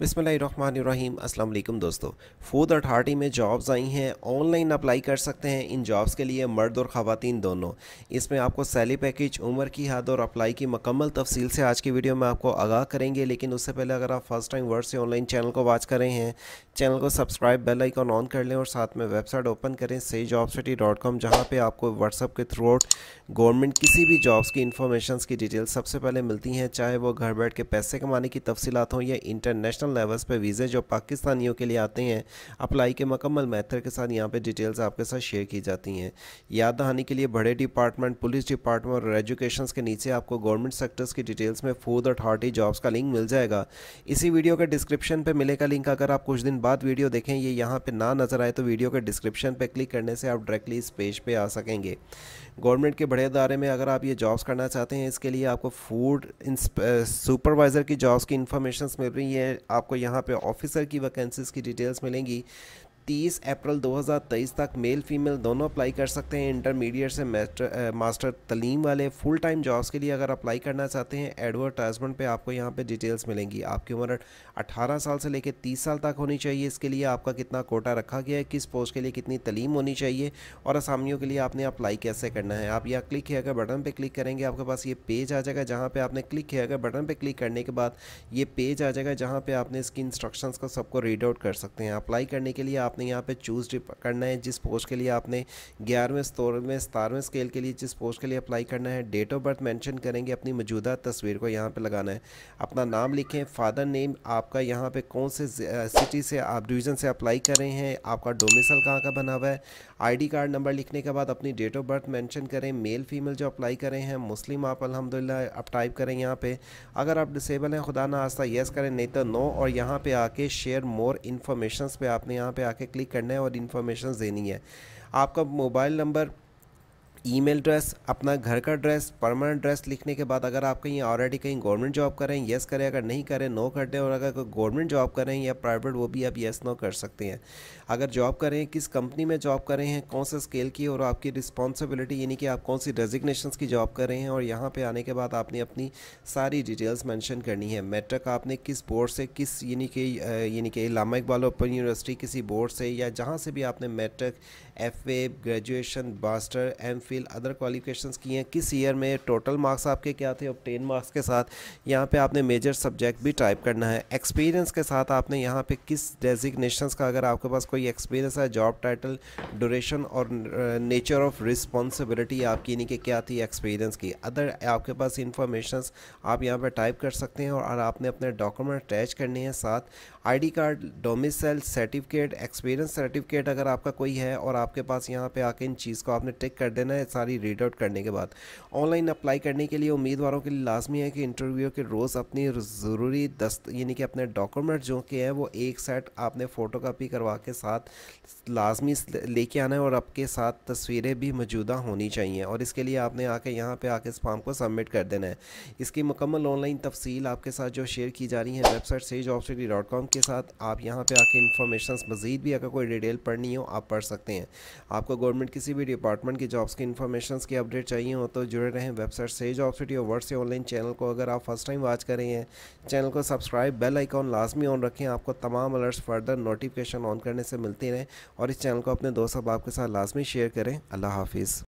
बसमीम अल्लाम दोस्तों फूड अथार्टी में जॉब्स आई हैं ऑनलाइन अप्लाई कर सकते हैं इन जॉब्स के लिए मर्द और ख़वान दोनों इसमें आपको सैली पैकेज उम्र की हद और अप्लाई की मकम्मल तफसील से आज की वीडियो में आपको आगाह करेंगे लेकिन उससे पहले अगर आप फर्स्ट टाइम वर्ड से ऑनलाइन चैनल को वॉच करें हैं चैनल को सब्सक्राइब बेल ऑन कर लें और साथ में वेबसाइट ओपन करें सही जॉब सिटी डॉट कॉम जहाँ पर आपको व्हाट्सअप के थ्रू आउट गवर्नमेंट किसी भी जॉब्स की इन्फॉर्मेशन की डिटेल सबसे पहले मिलती हैं चाहे वो घर बैठ के पैसे कमाने की तफसीत हों या इंटरनेशनल नेशनल लेवल्स पे वीज़े जो पाकिस्तानियों के लिए आते हैं अप्लाई के मकम्मल मैथर के साथ यहाँ पे डिटेल्स आपके साथ शेयर की जाती हैं याद दहानी के लिए बड़े डिपार्टमेंट पुलिस डिपार्टमेंट और एजुकेशन के नीचे आपको गवर्नमेंट सेक्टर्स की डिटेल्स में फूड अथॉरिटी जॉब्स का लिंक मिल जाएगा इसी वीडियो के डिस्क्रिप्शन पर मिलेगा लिंक अगर आप कुछ दिन बाद वीडियो देखें ये यहाँ पर ना नज़र आए तो वीडियो के डिस्क्रिप्शन पर क्लिक करने से आप डायरेक्टली इस पेज पर आ सकेंगे गवर्नमेंट के बड़े अदारे में अगर आप ये जॉब्स करना चाहते हैं इसके लिए आपको फूड सुपरवाइज़र की जॉब्स की इन्फॉर्मेशन मिल रही है आपको यहाँ पे ऑफिसर की वैकेंसीज़ की डिटेल्स मिलेंगी 30 अप्रैल 2023 तक मेल फीमेल दोनों अप्लाई कर सकते हैं इंटरमीडिएट से मास्टर मास्टर तलीम वाले फुल टाइम जॉब्स के लिए अगर अप्लाई करना चाहते हैं एडवर्टाइजमेंट पे आपको यहाँ पे डिटेल्स मिलेंगी आपकी उम्र 18 साल से लेकर 30 साल तक होनी चाहिए इसके लिए आपका कितना कोटा रखा गया है किस पोस्ट के लिए कितनी तलीम होनी चाहिए और आसामियों के लिए आपने अप्लाई कैसे करना है आप यहाँ क्लिक किया गया बटन पर क्लिक करेंगे आपके पास ये पेज आ जाएगा जहाँ पर आपने क्लिक किया गया बटन पर क्लिक करने के बाद ये पेज आ जाएगा जहाँ पर आपने इसकी इंस्ट्रक्शन का सबको रीड आउट कर सकते हैं अप्लाई करने के लिए आप आपने यहाँ पे चूज़ करना है जिस पोस्ट के लिए आपने ग्यारहवें सोलहवें सतारहवें स्केल के लिए जिस पोस्ट के लिए अप्लाई करना है डेट ऑफ बर्थ मेंशन करेंगे अपनी मौजूदा तस्वीर को यहाँ पे लगाना है अपना नाम लिखें फादर नेम आपका यहाँ पे कौन से सिटी से आप डिवीज़न से अप्लाई कर रहे हैं आपका डोमिसल कहाँ का बना हुआ है आईडी कार्ड नंबर लिखने के बाद अपनी डेट ऑफ बर्थ मेंशन करें मेल फीमेल जो अप्लाई करें हैं मुस्लिम आप अलहमदिल्ला आप टाइप करें यहाँ पे अगर आप डिसेबल हैं खुदा ना आस्था येस करें नहीं तो नो और यहाँ पे आके शेयर मोर इन्फॉर्मेशन पे आपने यहाँ पे आके क्लिक करना है और इन्फॉर्मेशन देनी है आपका मोबाइल नंबर ईमेल ड्रेस अपना घर का ड्रेस परमानेंट ड्रेस लिखने के बाद अगर आप कहीं ऑलरेडी कहीं गवर्नमेंट जॉब करें येस करें अगर नहीं करें नो कर दें और अगर कोई गवर्नमेंट जॉब करें या प्राइवेट वो भी आप येस नो कर सकते हैं अगर जॉब करें किस कंपनी में जॉब करें हैं कौन से स्केल की और आपकी रिस्पॉन्सिबिलिटी यानी कि आप कौन सी रेजिग्नेशन की जॉब कर रहे हैं और यहाँ पर आने के बाद आपने अपनी सारी डिटेल्स मैंशन करनी है मेट्रिक आपने किस बोर्ड से किस यानी कि यानी कि इलामा इकबाल ओपन यूनिवर्सिटी किसी बोर्ड से या जहाँ से भी आपने matric F graduation master M phil other qualification की हैं किस ईयर में टोटल मार्क्स आपके क्या थे और टेन मार्क्स के साथ यहाँ पे आपने मेजर सब्जेक्ट भी टाइप करना है एक्सपीरियंस के साथ आपने यहाँ पे किस डेजिग्नेशन का अगर आपके पास कोई एक्सपीरियंस है जॉब टाइटल ड्यूरेशन और नेचर ऑफ रिस्पॉन्सिबिलिटी आपकी यानी कि क्या थी एक्सपीरियंस की अदर आपके पास इंफॉर्मेशन आप यहाँ पर टाइप कर सकते हैं और आपने अपने डॉक्यूमेंट अटैच करने हैं साथ ID card domicile certificate experience certificate अगर आपका कोई है और आपके पास यहाँ पे आके इन चीज़ को आपने टिक कर देना है है सारी रीड आउट करने के बाद ऑनलाइन अप्लाई करने के लिए उम्मीदवारों के लिए लाजमी है कि इंटरव्यू के रोज़ अपनी ज़रूरी दस्त यानी कि अपने डॉक्यूमेंट जो के हैं वो एक सेट आपने फ़ोटो कापी करवा के साथ लाजमी लेके आना है और आपके साथ तस्वीरें भी मौजूदा होनी चाहिए और इसके लिए आपने आके यहाँ पर आके इस फॉर्म को सबमिट कर देना है इसकी मुकम्मल ऑनलाइन तफसील आपके साथ जो शेयर की जा रही है वेबसाइट से जॉब सिटी डॉट कॉम के साथ आप यहाँ पर आके इन्फॉर्मेशन मज़ीद भी अगर कोई डिटेल पढ़नी हो आप पढ़ सकते हैं आपको गवर्नमेंट किसी भी डिपार्टमेंट की जॉब्स की इन्फॉर्मेशन की अपडेट चाहिए हो तो जुड़े रहें वेबसाइट सेज ऑफ सिटी और वर्ड से ऑनलाइन चैनल को अगर आप फर्स्ट टाइम वॉच कर रहे हैं चैनल को सब्सक्राइब बेल आइकॉन लाजमी ऑन रखें आपको तमाम अलर्ट्स फर्दर नोटिफिकेशन ऑन करने से मिलती रहें और इस चैनल को अपने दोस्त अब आपके साथ लाजमी शेयर करें अल्लाह हाफिज़